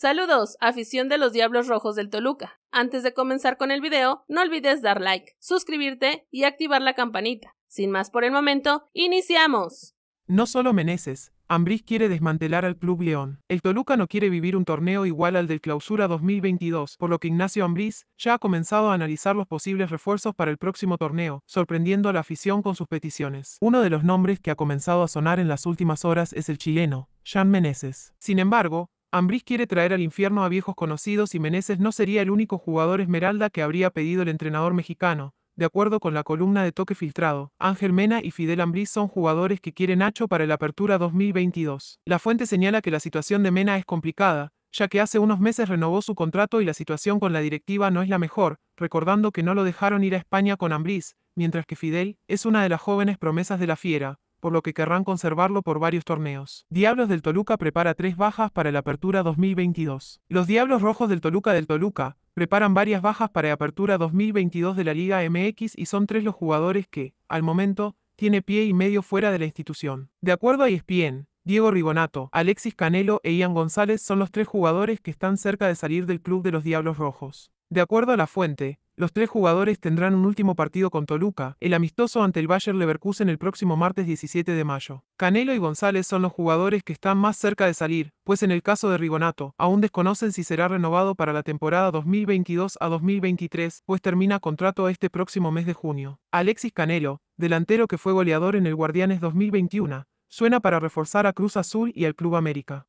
Saludos, afición de los Diablos Rojos del Toluca. Antes de comenzar con el video, no olvides dar like, suscribirte y activar la campanita. Sin más por el momento, iniciamos. No solo Meneses, Ambriz quiere desmantelar al Club León. El Toluca no quiere vivir un torneo igual al del Clausura 2022, por lo que Ignacio Ambriz ya ha comenzado a analizar los posibles refuerzos para el próximo torneo, sorprendiendo a la afición con sus peticiones. Uno de los nombres que ha comenzado a sonar en las últimas horas es el chileno, Jean Meneses. Sin embargo, Ambriz quiere traer al infierno a viejos conocidos y Meneses no sería el único jugador esmeralda que habría pedido el entrenador mexicano. De acuerdo con la columna de Toque Filtrado, Ángel Mena y Fidel Ambriz son jugadores que quiere Nacho para la Apertura 2022. La fuente señala que la situación de Mena es complicada, ya que hace unos meses renovó su contrato y la situación con la directiva no es la mejor, recordando que no lo dejaron ir a España con Ambriz, mientras que Fidel es una de las jóvenes promesas de la fiera por lo que querrán conservarlo por varios torneos. Diablos del Toluca prepara tres bajas para la Apertura 2022. Los Diablos Rojos del Toluca del Toluca preparan varias bajas para la Apertura 2022 de la Liga MX y son tres los jugadores que, al momento, tiene pie y medio fuera de la institución. De acuerdo a ESPN, Diego Rigonato, Alexis Canelo e Ian González son los tres jugadores que están cerca de salir del club de los Diablos Rojos. De acuerdo a la fuente, los tres jugadores tendrán un último partido con Toluca, el amistoso ante el Bayer Leverkusen el próximo martes 17 de mayo. Canelo y González son los jugadores que están más cerca de salir, pues en el caso de Rigonato, aún desconocen si será renovado para la temporada 2022 a 2023, pues termina contrato este próximo mes de junio. Alexis Canelo, delantero que fue goleador en el Guardianes 2021, suena para reforzar a Cruz Azul y al Club América.